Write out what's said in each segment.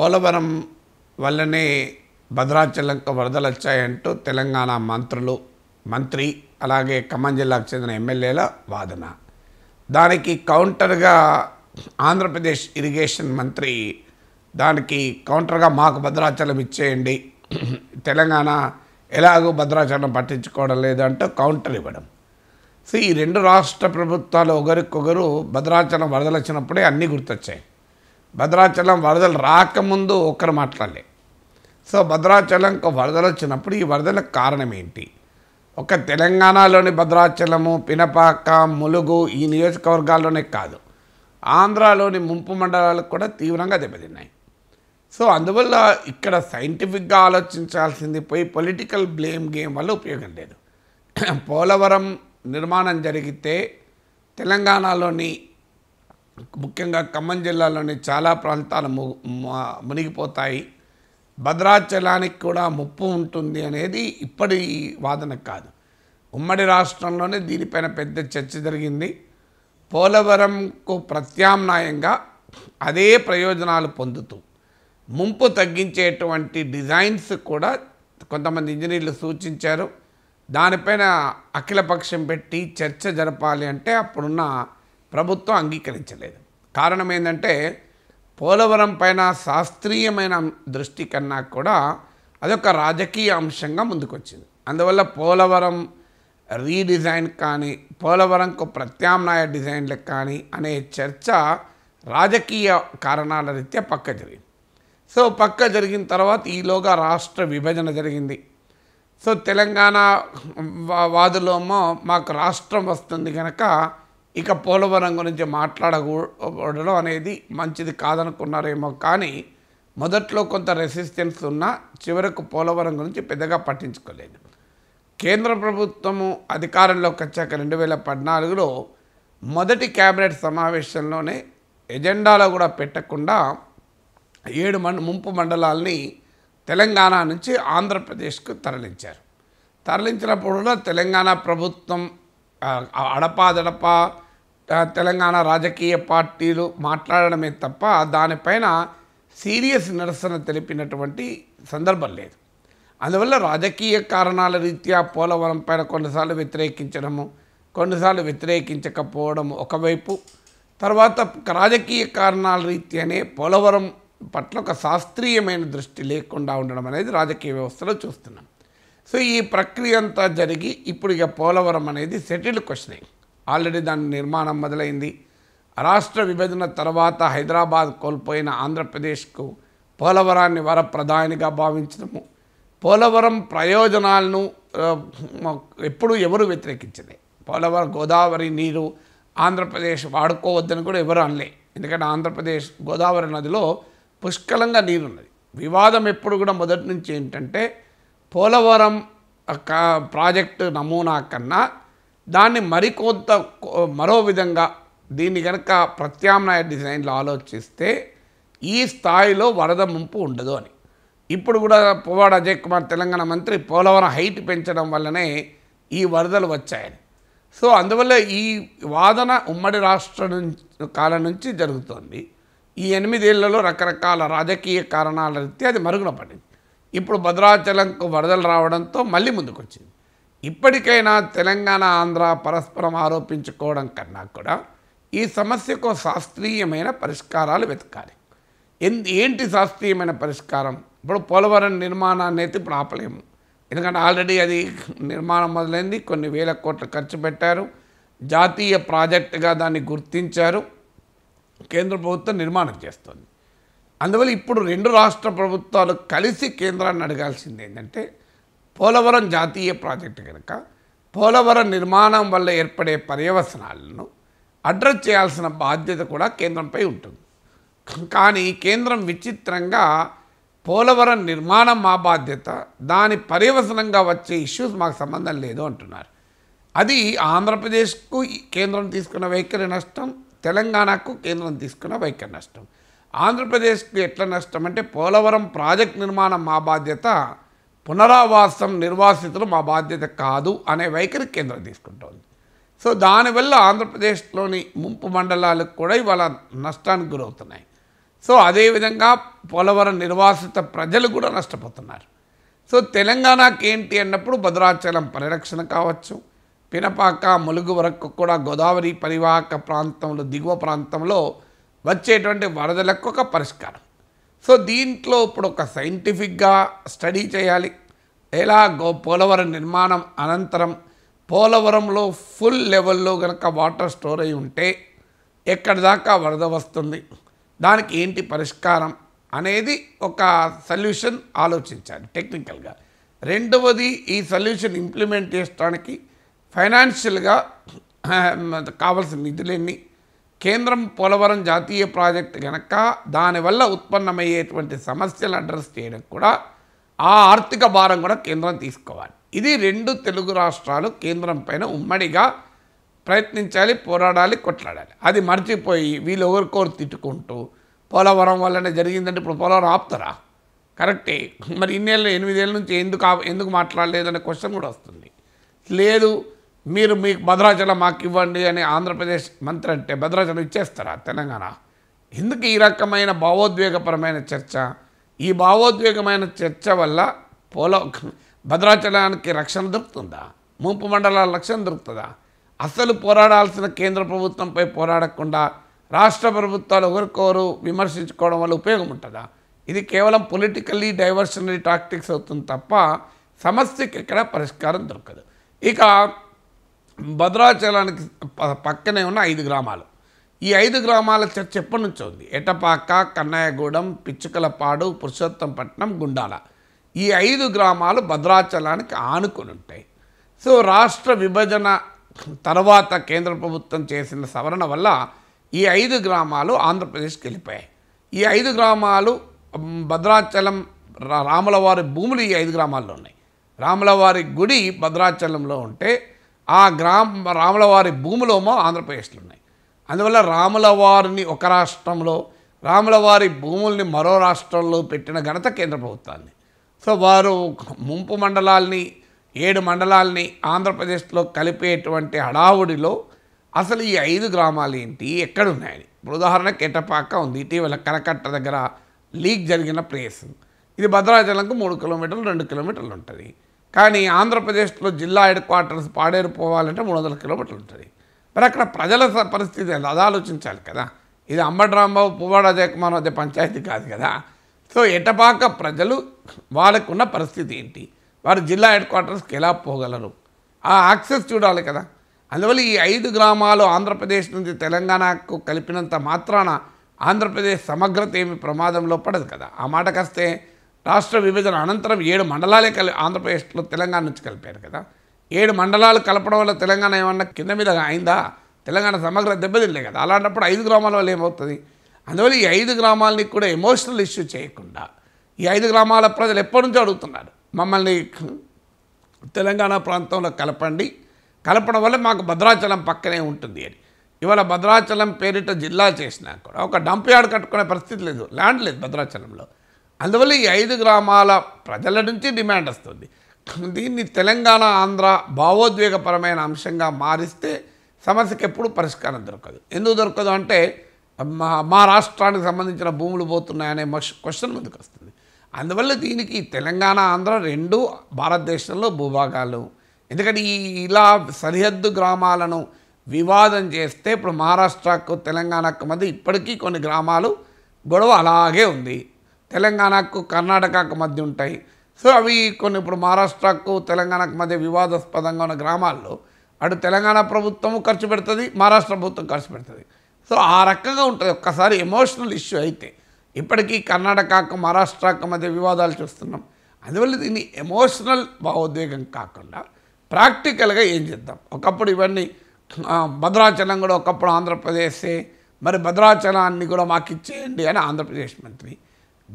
పోలవరం వల్లనే భద్రాచలంక వరదలు వచ్చాయంటూ తెలంగాణ మంత్రులు మంత్రి అలాగే ఖమ్మం జిల్లాకు చెందిన ఎమ్మెల్యేల వాదన దానికి కౌంటర్గా ఆంధ్రప్రదేశ్ ఇరిగేషన్ మంత్రి దానికి కౌంటర్గా మాకు భద్రాచలం ఇచ్చేయండి తెలంగాణ ఎలాగో భద్రాచలం పట్టించుకోవడం లేదంటూ కౌంటర్ ఇవ్వడం సో ఈ రెండు రాష్ట్ర ప్రభుత్వాలు ఒకరికొకరు భద్రాచలం వరదలు వచ్చినప్పుడే అన్నీ గుర్తొచ్చాయి భద్రాచలం వరదలు రాకముందు ఒక్కరు మాట్లాడలే సో భద్రాచలంకు వరదలు వచ్చినప్పుడు ఈ వరదలకు కారణం ఏంటి ఒక తెలంగాణలోని భద్రాచలము పినపాక ములుగు ఈ నియోజకవర్గాల్లోనే కాదు ఆంధ్రాలోని ముంపు మండలాలకు కూడా తీవ్రంగా దెబ్బతిన్నాయి సో అందువల్ల ఇక్కడ సైంటిఫిక్గా ఆలోచించాల్సింది పోయి పొలిటికల్ బ్లేమ్ గేమ్ వల్ల ఉపయోగం లేదు పోలవరం నిర్మాణం జరిగితే తెలంగాణలోని ముఖ్యంగా ఖమ్మం జిల్లాలోని చాలా ప్రాంతాలు మునిగిపోతాయి భద్రాచలానికి కూడా ముప్పు ఉంటుంది అనేది ఇప్పటి వాదన కాదు ఉమ్మడి రాష్ట్రంలోనే దీనిపైన పెద్ద చర్చ జరిగింది పోలవరంకు ప్రత్యామ్నాయంగా అదే ప్రయోజనాలు పొందుతూ ముంపు తగ్గించేటువంటి డిజైన్స్ కూడా కొంతమంది ఇంజనీర్లు సూచించారు దానిపైన అఖిలపక్షం పెట్టి చర్చ జరపాలి అంటే అప్పుడున్న ప్రభుత్వం అంగీకరించలేదు కారణం ఏంటంటే పోలవరం పైన శాస్త్రీయమైన దృష్టి కన్నా కూడా అదొక రాజకీయ అంశంగా ముందుకొచ్చింది అందువల్ల పోలవరం రీడిజైన్ కానీ పోలవరంకు ప్రత్యామ్నాయ డిజైన్లకు కానీ అనే చర్చ రాజకీయ కారణాల రీత్యా పక్క జరిగింది సో పక్క జరిగిన తర్వాత ఈలోగా రాష్ట్ర విభజన జరిగింది సో తెలంగాణ వాదులోమో మాకు రాష్ట్రం వస్తుంది కనుక ఇక పోలవరం గురించి మాట్లాడకూడడం అనేది మంచిది కాదనుకున్నారేమో కానీ మొదట్లో కొంత రెసిస్టెన్స్ ఉన్నా చివరకు పోలవరం గురించి పెద్దగా పట్టించుకోలేదు కేంద్ర ప్రభుత్వము అధికారంలోకి వచ్చాక రెండు వేల పద్నాలుగులో మొదటి క్యాబినెట్ సమావేశంలోనే ఎజెండాలో కూడా పెట్టకుండా ఏడు మండ ముంపు మండలాల్ని తెలంగాణ నుంచి ఆంధ్రప్రదేశ్కు తరలించారు తరలించినప్పుడు తెలంగాణ ప్రభుత్వం అడపాదడపా తెలంగాణ రాజకీయ పార్టీలు మాట్లాడడమే తప్ప దానిపైన సీరియస్ నిరసన తెలిపినటువంటి సందర్భం లేదు అందువల్ల రాజకీయ కారణాల రీత్యా పోలవరం పైన కొన్నిసార్లు వ్యతిరేకించడము కొన్నిసార్లు వ్యతిరేకించకపోవడం ఒకవైపు తర్వాత రాజకీయ కారణాల రీత్యానే పోలవరం పట్ల ఒక శాస్త్రీయమైన దృష్టి లేకుండా ఉండడం అనేది రాజకీయ వ్యవస్థలో చూస్తున్నాం సో ఈ ప్రక్రియ అంతా జరిగి ఇప్పుడు ఇక పోలవరం అనేది సెటిల్డ్ క్వశ్చనింగ్ ఆల్రెడీ దాని నిర్మాణం మొదలైంది రాష్ట్ర విభజన తర్వాత హైదరాబాద్ కోల్పోయిన ఆంధ్రప్రదేశ్కు పోలవరాన్ని వరప్రధానిగా భావించడము పోలవరం ప్రయోజనాలను ఎప్పుడు ఎవరు వ్యతిరేకించలే పోలవరం గోదావరి నీరు ఆంధ్రప్రదేశ్ వాడుకోవద్దని కూడా ఎవరు అనలే ఎందుకంటే ఆంధ్రప్రదేశ్ గోదావరి నదిలో పుష్కలంగా నీరున్నది వివాదం ఎప్పుడు కూడా మొదటి నుంచి ఏంటంటే పోలవరం ప్రాజెక్టు నమూనా కన్నా దాన్ని మరికొంత మరో విధంగా దీన్ని కనుక ప్రత్యామ్నాయ డిజైన్లు ఆలోచిస్తే ఈ స్థాయిలో వరద ముంపు ఉండదు అని ఇప్పుడు కూడా పువ్వాడ అజయ్ కుమార్ తెలంగాణ మంత్రి పోలవరం హైట్ పెంచడం వల్లనే ఈ వరదలు వచ్చాయని సో అందువల్ల ఈ వాదన ఉమ్మడి రాష్ట్రం కాలం నుంచి జరుగుతోంది ఈ ఎనిమిదేళ్లలో రకరకాల రాజకీయ కారణాల రీత్యా అది మరుగున పడింది ఇప్పుడు భద్రాచలంకు వరదలు రావడంతో మళ్ళీ ముందుకొచ్చింది ఇప్పటికైనా తెలంగాణ ఆంధ్ర పరస్పరం ఆరోపించుకోవడం కన్నా కూడా ఈ సమస్యకు శాస్త్రీయమైన పరిష్కారాలు వెతకాలి ఏంటి శాస్త్రీయమైన పరిష్కారం ఇప్పుడు పోలవరం నిర్మాణాన్ని అయితే ఇప్పుడు ఆపలేము ఎందుకంటే ఆల్రెడీ అది నిర్మాణం మొదలైంది కొన్ని వేల కోట్లు ఖర్చు పెట్టారు జాతీయ ప్రాజెక్టుగా దాన్ని గుర్తించారు కేంద్ర ప్రభుత్వం నిర్మాణం చేస్తుంది అందువల్ల ఇప్పుడు రెండు రాష్ట్ర ప్రభుత్వాలు కలిసి కేంద్రాన్ని అడగాల్సింది ఏంటంటే పోలవరం జాతీయ ప్రాజెక్టు కనుక పోలవరం నిర్మాణం వల్ల ఏర్పడే పర్యవసనాలను అడ్రస్ చేయాల్సిన బాధ్యత కూడా కేంద్రంపై ఉంటుంది కానీ కేంద్రం విచిత్రంగా పోలవరం నిర్మాణం మా బాధ్యత దాని పర్యవసనంగా వచ్చే ఇష్యూస్ మాకు సంబంధం లేదు అంటున్నారు అది ఆంధ్రప్రదేశ్కు కేంద్రం తీసుకున్న వైఖరి నష్టం తెలంగాణకు కేంద్రం తీసుకున్న వైఖరి నష్టం ఆంధ్రప్రదేశ్కు ఎట్లా నష్టం అంటే పోలవరం ప్రాజెక్ట్ నిర్మాణం మా బాధ్యత పునరావాసం నిర్వాసితులు మా బాధ్యత కాదు అనే వైఖరి కేంద్రం తీసుకుంటోంది సో దానివల్ల ఆంధ్రప్రదేశ్లోని ముంపు మండలాలకు కూడా ఇవాళ నష్టానికి గురవుతున్నాయి సో అదేవిధంగా పోలవరం నిర్వాసిత ప్రజలు కూడా నష్టపోతున్నారు సో తెలంగాణకి ఏంటి అన్నప్పుడు భద్రాచలం పరిరక్షణ కావచ్చు పినపాక ములుగు వరకు కూడా గోదావరి పరివాహక ప్రాంతంలో దిగువ ప్రాంతంలో వచ్చేటువంటి వరదలకు ఒక పరిష్కారం సో దీంట్లో ఇప్పుడు ఒక సైంటిఫిక్గా స్టడీ చేయాలి ఎలా పోలవరం నిర్మాణం అనంతరం పోలవరంలో ఫుల్ లెవెల్లో కనుక వాటర్ స్టోర్ అయి ఉంటే ఎక్కడి దాకా వరద వస్తుంది దానికి ఏంటి పరిష్కారం అనేది ఒక సొల్యూషన్ ఆలోచించాలి టెక్నికల్గా రెండవది ఈ సొల్యూషన్ ఇంప్లిమెంట్ చేయడానికి ఫైనాన్షియల్గా కావాల్సిన నిధులన్నీ కేంద్రం పోలవరం జాతీయ ప్రాజెక్ట్ కనుక దానివల్ల ఉత్పన్నమయ్యేటువంటి సమస్యలు అడ్రస్ చేయడం కూడా ఆ ఆర్థిక భారం కూడా కేంద్రం తీసుకోవాలి ఇది రెండు తెలుగు రాష్ట్రాలు కేంద్రం పైన ఉమ్మడిగా ప్రయత్నించాలి పోరాడాలి కొట్లాడాలి అది మర్చిపోయి వీళ్ళు ఎవరికోరు తిట్టుకుంటూ పోలవరం వల్లనే జరిగిందంటే ఇప్పుడు పోలవరం ఆపుతారా కరెక్టే మరి ఇన్నేళ్ళు ఎనిమిదేళ్ళ నుంచి ఎందుకు ఎందుకు మాట్లాడలేదనే క్వశ్చన్ కూడా వస్తుంది లేదు మీరు మీకు భద్రాచలం మాకు ఇవ్వండి అని ఆంధ్రప్రదేశ్ మంత్రి అంటే భద్రాచలం ఇచ్చేస్తారా తెలంగాణ ఎందుకు ఈ రకమైన భావోద్వేగపరమైన చర్చ ఈ భావోద్వేగమైన చర్చ వల్ల పోల భద్రాచలానికి రక్షణ దొరుకుతుందా ముంపు మండలాల రక్షణ దొరుకుతుందా అసలు పోరాడాల్సిన కేంద్ర ప్రభుత్వంపై పోరాడకుండా రాష్ట్ర ప్రభుత్వాలు ఒకరికొరు విమర్శించుకోవడం వల్ల ఉపయోగం ఉంటుందా ఇది కేవలం పొలిటికల్లీ డైవర్షనరీ టాక్టిక్స్ అవుతుంది తప్ప సమస్యకి ఇక్కడ పరిష్కారం దొరకదు ఇక భద్రాచలానికి పక్కనే ఉన్న ఐదు గ్రామాలు ఈ ఐదు గ్రామాల చర్చ ఎప్పటి నుంచో ఉంది ఎటపాక కన్నాయగూడెం పిచ్చుకలపాడు పురుషోత్తంపట్నం గుండాల ఈ ఐదు గ్రామాలు భద్రాచలానికి ఆనుకొని ఉంటాయి సో రాష్ట్ర విభజన తర్వాత కేంద్ర ప్రభుత్వం చేసిన సవరణ వల్ల ఈ ఐదు గ్రామాలు ఆంధ్రప్రదేశ్కి వెళ్ళిపోయాయి ఈ ఐదు గ్రామాలు భద్రాచలం రాములవారి భూములు ఈ ఐదు గ్రామాల్లో ఉన్నాయి రాములవారి గుడి భద్రాచలంలో ఉంటే ఆ గ్రామ రాములవారి భూములోమో ఆంధ్రప్రదేశ్లో ఉన్నాయి అందువల్ల రాముల వారిని ఒక రాష్ట్రంలో రాముల వారి భూముల్ని మరో రాష్ట్రంలో పెట్టిన ఘనత కేంద్ర ప్రభుత్వాన్ని సో వారు ముంపు మండలాల్ని ఏడు మండలాల్ని ఆంధ్రప్రదేశ్లో కలిపేటువంటి హడావుడిలో అసలు ఈ ఐదు గ్రామాలు ఏంటి ఎక్కడున్నాయని ఇప్పుడు ఉదాహరణ కెటపాక ఉంది ఇటీవల కనకట్ట దగ్గర లీక్ జరిగిన ప్లేస్ ఇది భద్రాచలంకు మూడు కిలోమీటర్లు రెండు కిలోమీటర్లు ఉంటుంది కానీ ఆంధ్రప్రదేశ్లో జిల్లా హెడ్ క్వార్టర్స్ పాడేరు పోవాలంటే మూడు వందల కిలోమీటర్లు ఉంటుంది మరి అక్కడ ప్రజల పరిస్థితి అది ఆలోచించాలి కదా ఇది అంబటి రాంబాబు పువ్వాడ జయకుమార్ అదే పంచాయతీ కాదు కదా సో ఎటపాక ప్రజలు వాళ్ళకున్న పరిస్థితి ఏంటి వారు జిల్లా హెడ్ క్వార్టర్స్కి ఎలా పోగలరు ఆ యాక్సెస్ చూడాలి కదా అందువల్ల ఈ ఐదు గ్రామాలు ఆంధ్రప్రదేశ్ నుంచి తెలంగాణకు కలిపినంత మాత్రాన ఆంధ్రప్రదేశ్ సమగ్రత ఏమి ప్రమాదంలో పడదు కదా ఆ మాటకొస్తే రాష్ట్ర విభజన అనంతరం ఏడు మండలాలే కలి ఆంధ్రప్రదేశ్లో తెలంగాణ నుంచి కలిపారు కదా ఏడు మండలాలు కలపడం వల్ల తెలంగాణ ఏమన్నా కింద మీద అయిందా తెలంగాణ సమగ్ర దెబ్బతిల్లే కదా అలాంటప్పుడు ఐదు గ్రామాల వల్ల ఏమవుతుంది అందువల్ల ఈ ఐదు గ్రామాలని కూడా ఎమోషనల్ ఇష్యూ చేయకుండా ఈ ఐదు గ్రామాల ప్రజలు ఎప్పటి నుంచో అడుగుతున్నారు మమ్మల్ని తెలంగాణ ప్రాంతంలో కలపండి కలపడం వల్ల మాకు భద్రాచలం పక్కనే ఉంటుంది అని ఇవాళ భద్రాచలం పేరిట జిల్లా చేసినా కూడా ఒక డంప్ యార్డ్ కట్టుకునే పరిస్థితి లేదు ల్యాండ్ లేదు భద్రాచలంలో అందువల్ల ఈ ఐదు గ్రామాల ప్రజల నుంచి డిమాండ్ వస్తుంది దీన్ని తెలంగాణ ఆంధ్ర భావోద్వేగపరమైన అంశంగా మారిస్తే సమస్యకి ఎప్పుడు పరిష్కారం దొరకదు ఎందుకు దొరకదు అంటే మా మా రాష్ట్రానికి సంబంధించిన భూములు పోతున్నాయనే క్వశ్చన్ ముందుకు వస్తుంది అందువల్ల దీనికి తెలంగాణ ఆంధ్ర రెండు భారతదేశంలో భూభాగాలు ఎందుకంటే ఈ ఇలా సరిహద్దు గ్రామాలను వివాదం చేస్తే ఇప్పుడు మహారాష్ట్రకు తెలంగాణకు మధ్య ఇప్పటికీ కొన్ని గ్రామాలు గొడవ అలాగే ఉంది తెలంగాణకు కర్ణాటకకు మధ్య ఉంటాయి సో అవి కొన్ని ఇప్పుడు మహారాష్ట్రకు తెలంగాణకు మధ్య వివాదాస్పదంగా ఉన్న గ్రామాల్లో అటు తెలంగాణ ప్రభుత్వము ఖర్చు పెడుతుంది మహారాష్ట్ర ప్రభుత్వం ఖర్చు పెడుతుంది సో ఆ రకంగా ఉంటుంది ఒక్కసారి ఎమోషనల్ ఇష్యూ అయితే ఇప్పటికీ కర్ణాటకకు మహారాష్ట్రకు మధ్య వివాదాలు చూస్తున్నాం అందువల్ల దీన్ని ఎమోషనల్ భావోద్వేగం కాకుండా ప్రాక్టికల్గా ఏం చేద్దాం ఒకప్పుడు ఇవన్నీ భద్రాచలం కూడా ఒకప్పుడు ఆంధ్రప్రదేశే మరి భద్రాచలాన్ని కూడా మాకు ఇచ్చేయండి అని ఆంధ్రప్రదేశ్ మంత్రి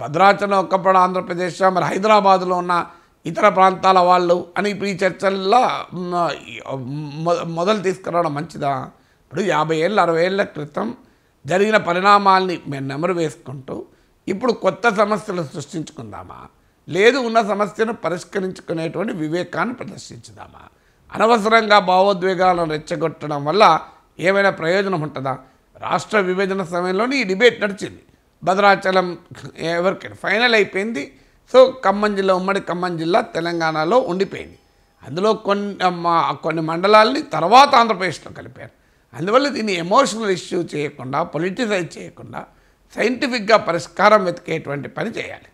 భద్రాచలం ఒక్కప్పుడు ఆంధ్రప్రదేశ్ మరి హైదరాబాద్లో ఉన్న ఇతర ప్రాంతాల వాళ్ళు అని ఈ చర్చల్లో మొదలు తీసుకురావడం మంచిదా ఇప్పుడు యాభై ఏళ్ళు అరవై ఏళ్ళ క్రితం జరిగిన పరిణామాల్ని మేము నెమరు వేసుకుంటూ ఇప్పుడు కొత్త సమస్యలు సృష్టించుకుందామా లేదు ఉన్న సమస్యను పరిష్కరించుకునేటువంటి వివేకాన్ని ప్రదర్శించుదామా అనవసరంగా భావోద్వేగాలను రెచ్చగొట్టడం వల్ల ఏమైనా ప్రయోజనం ఉంటుందా రాష్ట్ర విభజన సమయంలోనే ఈ డిబేట్ నడిచింది భద్రాచలం ఎవరికైనా ఫైనల్ అయిపోయింది సో ఖమ్మం జిల్లా ఉమ్మడి ఖమ్మం జిల్లా తెలంగాణలో ఉండిపోయింది అందులో కొన్ని కొన్ని మండలాల్ని తర్వాత ఆంధ్రప్రదేశ్లో కలిపారు అందువల్ల దీన్ని ఎమోషనల్ ఇష్యూ చేయకుండా పొలిటిసైజ్ చేయకుండా సైంటిఫిక్గా పరిష్కారం వెతికేటువంటి పని చేయాలి